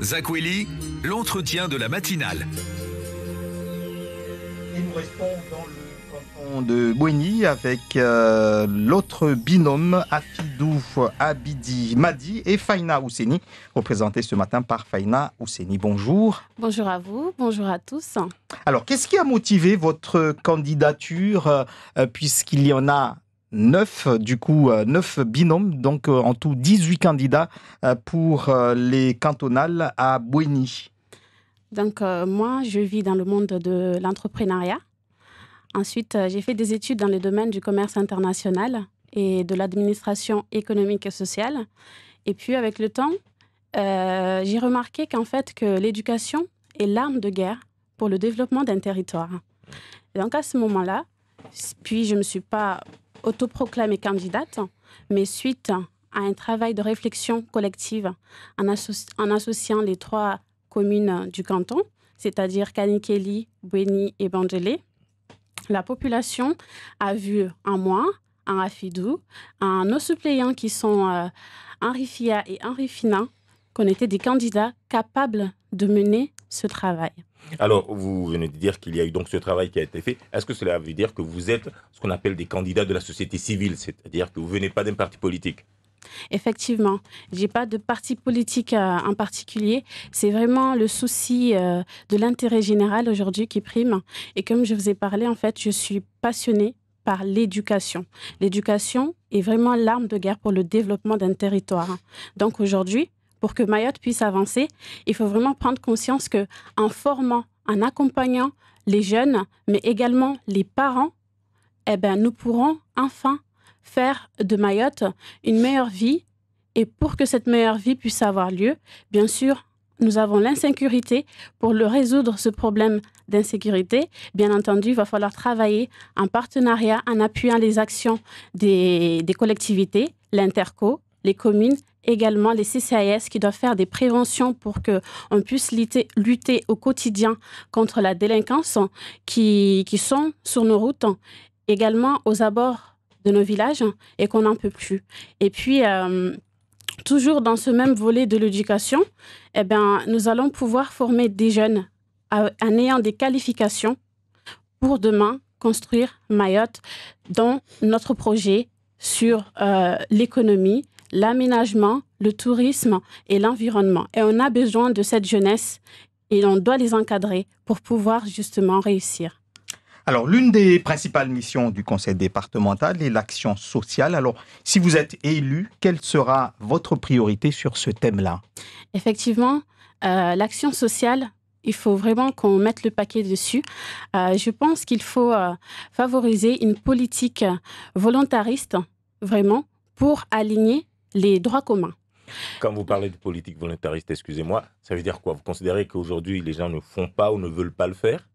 Zakweli, l'entretien de la matinale. Et nous restons dans le canton de Bouigny avec euh, l'autre binôme Afidou Abidi Madi et Faina Ousseni, représentés ce matin par Faina Ousseni. Bonjour. Bonjour à vous, bonjour à tous. Alors, qu'est-ce qui a motivé votre candidature, euh, puisqu'il y en a 9 du coup, euh, neuf binômes, donc euh, en tout 18 candidats euh, pour les cantonales à bouéni. Donc, moi, je vis dans le monde de l'entrepreneuriat. Ensuite, j'ai fait des études dans les domaines du commerce international et de l'administration économique et sociale. Et puis, avec le temps, j'ai remarqué qu'en fait, que l'éducation est l'arme de guerre pour le développement d'un territoire. donc, à ce moment-là, puis je ne me suis pas autoproclamée candidate, mais suite à un travail de réflexion collective en, associant les trois communes du canton, c'est-à-dire Kanikeli, Bueni et Bangele, la population a vu en moi, en Afidou, en nos suppléants qui sont Henri euh, Fia et Henri Fina, qu'on était des candidats capables de mener ce travail. Alors, vous venez de dire qu'il y a eu donc ce travail qui a été fait. Est-ce que cela veut dire que vous êtes ce qu'on appelle des candidats de la société civile, c'est-à-dire que vous venez pas d'un parti politique Effectivement, j'ai pas de parti politique euh, en particulier. C'est vraiment le souci euh, de l'intérêt général aujourd'hui qui prime. Et comme je vous ai parlé, en fait, je suis passionnée par l'éducation. L'éducation est vraiment l'arme de guerre pour le développement d'un territoire. Donc aujourd'hui, pour que Mayotte puisse avancer, il faut vraiment prendre conscience que en formant, en accompagnant les jeunes, mais également les parents, eh ben, nous pourrons enfin faire de Mayotte une meilleure vie. Et pour que cette meilleure vie puisse avoir lieu, bien sûr, nous avons l'insécurité. Pour le résoudre, ce problème d'insécurité, bien entendu, il va falloir travailler en partenariat, en appuyant les actions des collectivités, l'Interco, les communes, également les CCIS qui doivent faire des préventions pour que on puisse lutter, au quotidien contre la délinquance qui, qui sont sur nos routes, également aux abords de nos villages et qu'on n'en peut plus. Et puis, euh, toujours dans ce même volet de l'éducation, eh bien, nous allons pouvoir former des jeunes en ayant des qualifications pour demain construire Mayotte dans notre projet sur euh, l'économie, l'aménagement, le tourisme et l'environnement. Et on a besoin de cette jeunesse et on doit les encadrer pour pouvoir justement réussir. Alors, l'une des principales missions du conseil départemental est l'action sociale. Alors, si vous êtes élu, quelle sera votre priorité sur ce thème-là Effectivement, euh, l'action sociale, il faut vraiment qu'on mette le paquet dessus. Euh, je pense qu'il faut euh, favoriser une politique volontariste, vraiment, pour aligner les droits communs. Quand vous parlez de politique volontariste, excusez-moi, ça veut dire quoi Vous considérez qu'aujourd'hui, les gens ne font pas ou ne veulent pas le faire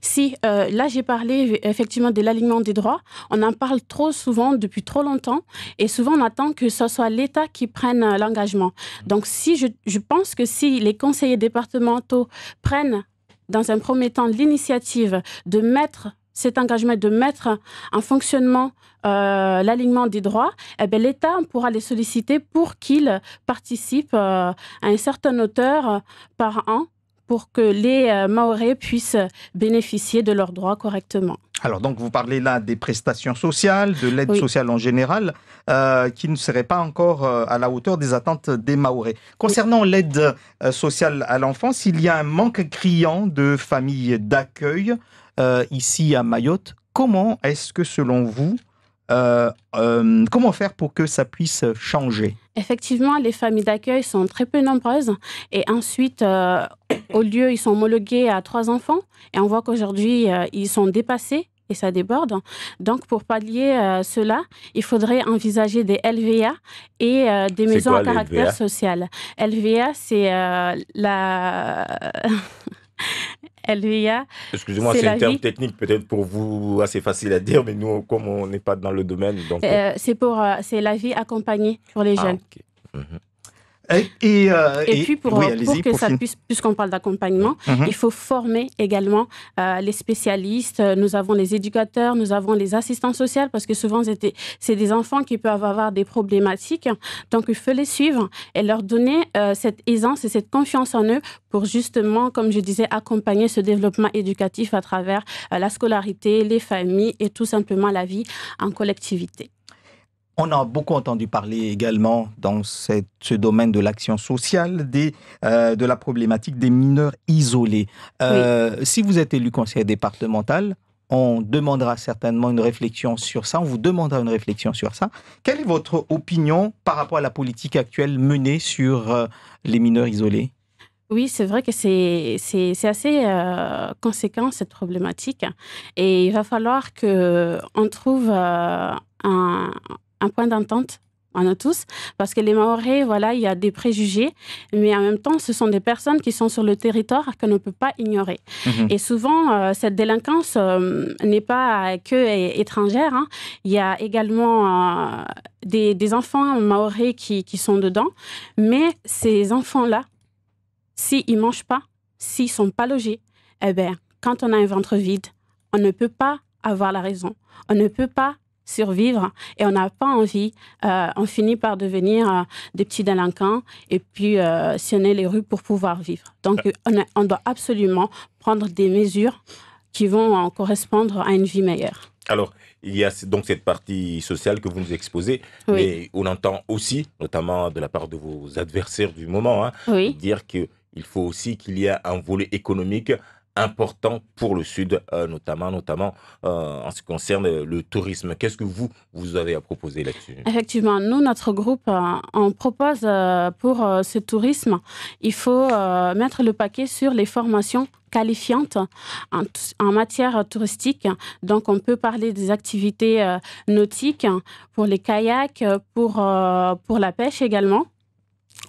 si, euh, là j'ai parlé euh, effectivement de l'alignement des droits, on en parle trop souvent depuis trop longtemps et souvent on attend que ce soit l'État qui prenne euh, l'engagement. Donc si je, pense que si les conseillers départementaux prennent dans un premier temps l'initiative de mettre cet engagement de mettre en fonctionnement l'alignement des droits, eh ben, l'État pourra les solliciter pour qu'ils participent à un certain hauteur par an pour que les euh, Maorais puissent euh, bénéficier de leurs droits correctement. Alors, donc, vous parlez là des prestations sociales, de l'aide sociale en général, euh, qui ne serait pas encore à la hauteur des attentes des Maorés. Concernant l'aide sociale à l'enfance, il y a un manque criant de familles d'accueil ici à Mayotte. Comment est-ce que, selon vous, comment faire pour que ça puisse changer Effectivement, les familles d'accueil sont très peu nombreuses. Et ensuite, euh, au lieu, ils sont homologués à trois enfants. Et on voit qu'aujourd'hui, euh, ils sont dépassés et ça déborde. Donc, pour pallier euh, cela, il faudrait envisager des LVA et des maisons à caractère social. LVA, c'est la... Ah, Excusez-moi, c'est un terme technique peut-être pour vous assez facile à dire, mais nous, comme on n'est pas dans le domaine. Euh, c'est pour, euh, c'est la vie accompagnée pour les ah, jeunes. Mhm. Euh, et, puis, pour, euh, que ça puisse, puisqu'on parle d'accompagnement, mhm. il faut former également euh, les spécialistes. Nous avons les éducateurs, nous avons les assistants sociaux, parce que souvent, c'est des enfants qui peuvent avoir des problématiques. Donc, il faut les suivre et leur donner cette aisance et cette confiance en eux pour justement, comme je disais, accompagner ce développement éducatif à travers la scolarité, les familles et tout simplement la vie en collectivité. On a beaucoup entendu parler également dans ce domaine de l'action sociale des, euh, de la problématique des mineurs isolés. Euh, si vous êtes élu conseiller départemental, on demandera certainement une réflexion sur ça, on vous demandera une réflexion sur ça. Quelle est votre opinion par rapport à la politique actuelle menée sur euh, les mineurs isolés oui, c'est vrai que c'est assez conséquent cette problématique et il va falloir que on trouve un, un point d'entente on a tous, parce que les Maoris, voilà, il y a des préjugés, mais en même temps, ce sont des personnes qui sont sur le territoire qu'on ne peut pas ignorer. Mhm. Et souvent, euh, cette délinquance euh, n'est pas que étrangère. Hein. Il y a également euh, des, enfants Maoris qui, qui sont dedans, mais ces enfants-là, s'ils ne mangent pas, s'ils ne sont pas logés, eh bien, quand on a un ventre vide, on ne peut pas avoir la raison. On ne peut pas survivre et on n'a pas envie. Euh, on finit par devenir euh, des petits délinquants et puis euh, sillonner les rues pour pouvoir vivre. Donc euh. on, doit absolument prendre des mesures qui vont correspondre à une vie meilleure. Alors, il y a donc cette partie sociale que vous nous exposez, mais on entend aussi, notamment de la part de vos adversaires du moment, hein, dire qu'il faut aussi qu'il y ait un volet économique important pour le Sud, euh, notamment, notamment euh, en ce qui concerne le tourisme. Qu'est-ce que vous, vous avez à proposer là-dessus Effectivement, nous, notre groupe, euh, on propose pour ce tourisme, il faut mettre le paquet sur les formations qualifiantes en, matière touristique. Donc, on peut parler des activités nautiques pour les kayaks, pour, pour la pêche également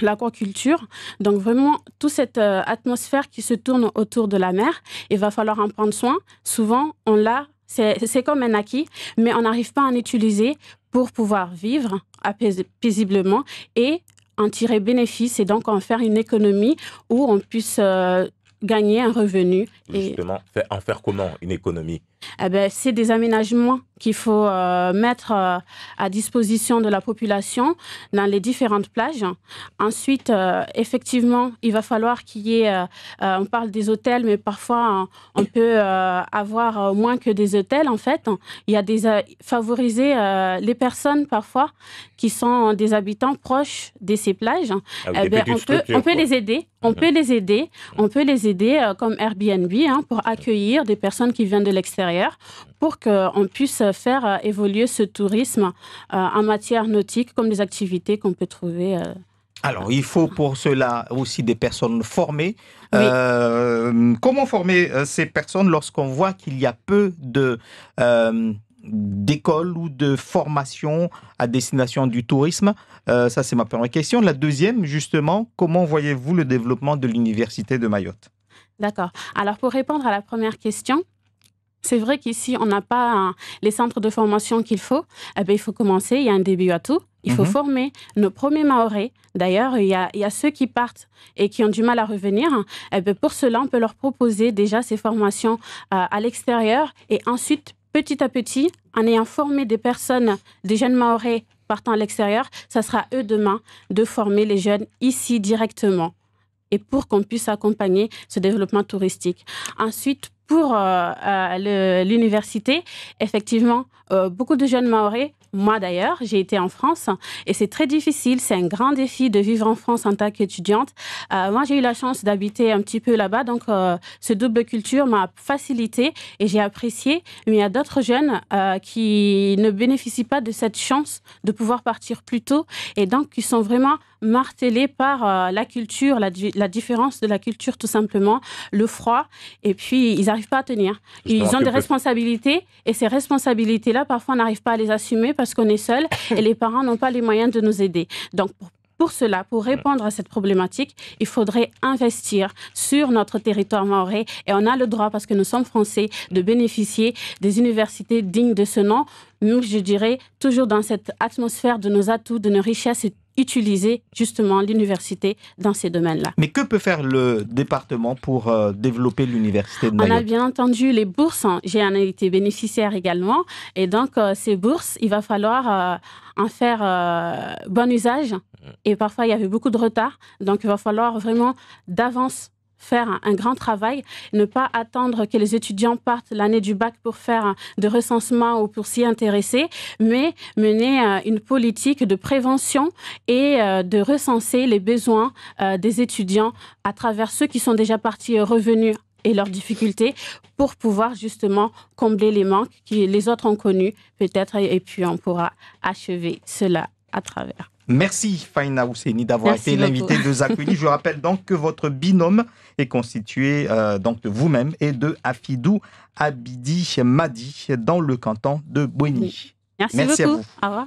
l'aquaculture. Donc vraiment, toute cette euh, atmosphère qui se tourne autour de la mer, il va falloir en prendre soin. Souvent, on l'a, c'est comme un acquis, mais on n'arrive pas à en utiliser pour pouvoir vivre paisiblement et en tirer bénéfice et donc en faire une économie où on puisse euh, gagner un revenu. Justement, en faire comment une économie eh ben, c'est des aménagements qu'il faut euh, mettre euh, à disposition de la population dans les différentes plages. Ensuite, euh, effectivement, il va falloir qu'il y ait, on parle des hôtels, mais parfois on peut avoir moins que des hôtels en fait. Il y a des favoriser les personnes parfois qui sont des habitants proches de ces plages. Ah eh ben, on, peut, les aider. On peut les aider. On peut les aider comme Airbnb hein, pour accueillir des personnes qui viennent de l'extérieur pour qu'on puisse faire euh, évoluer ce tourisme euh, en matière nautique comme des activités qu'on peut trouver. Euh, Alors, il faut pour cela aussi des personnes formées. comment former ces personnes lorsqu'on voit qu'il y a peu de... d'écoles ou de formations à destination du tourisme Ça, c'est ma première question. La deuxième, justement, comment voyez-vous le développement de l'université de Mayotte D'accord. Alors, pour répondre à la première question, c'est vrai qu'ici, on n'a pas hein, les centres de formation qu'il faut. Eh ben, il faut commencer, il y a un début à tout. Il faut mhm. former nos premiers Maoris. D'ailleurs, il y, a, ceux qui partent et qui ont du mal à revenir. Eh ben, pour cela, on peut leur proposer déjà ces formations euh, à l'extérieur et ensuite, petit à petit, en ayant formé des personnes, des jeunes Maoris partant à l'extérieur, ça sera eux demain de former les jeunes ici directement et pour qu'on puisse accompagner ce développement touristique. Ensuite, pour euh, euh, l'université, effectivement, euh, beaucoup de jeunes maoris, moi d'ailleurs, j'ai été en France et c'est très difficile, c'est un grand défi de vivre en France en tant qu'étudiante. moi, j'ai eu la chance d'habiter un petit peu là-bas, donc ce double culture m'a facilité et j'ai apprécié. Mais il y a d'autres jeunes qui ne bénéficient pas de cette chance de pouvoir partir plus tôt et donc qui sont vraiment martelés par la culture, la, différence de la culture tout simplement, le froid et puis ils n'arrivent pas à tenir. Ils ont des responsabilités et ces responsabilités-là, parfois, on n'arrive pas à les assumer parce qu'on est seul et les parents n'ont pas les moyens de nous aider. Donc, pour cela, pour répondre à cette problématique, il faudrait investir sur notre territoire maoré et on a le droit, parce que nous sommes français, de bénéficier des universités dignes de ce nom. mais je dirais, toujours dans cette atmosphère de nos atouts, de nos richesses et utiliser justement l'université dans ces domaines-là. Mais que peut faire le département pour euh, développer l'université de On a bien entendu les bourses. Hein. J'ai en été bénéficiaire également. Et donc, euh, ces bourses, il va falloir euh, en faire bon usage. Mm. Et parfois, il y avait beaucoup de retard. Donc, il va falloir vraiment d'avance faire un grand travail, ne pas attendre que les étudiants partent l'année du bac pour faire de recensement ou pour s'y intéresser, mais mener euh, une politique de prévention et euh, de recenser les besoins euh, des étudiants à travers ceux qui sont déjà partis revenus et leurs difficultés pour pouvoir justement combler les manques que les autres ont connus peut-être et puis on pourra achever cela à travers. Merci Faina Ousseini d'avoir été l'invité de Zakuni. Je rappelle donc que votre binôme est constitué euh, donc de vous-même et de Afidou Abidi Madi dans le canton de Boigny Merci, À vous. Au revoir.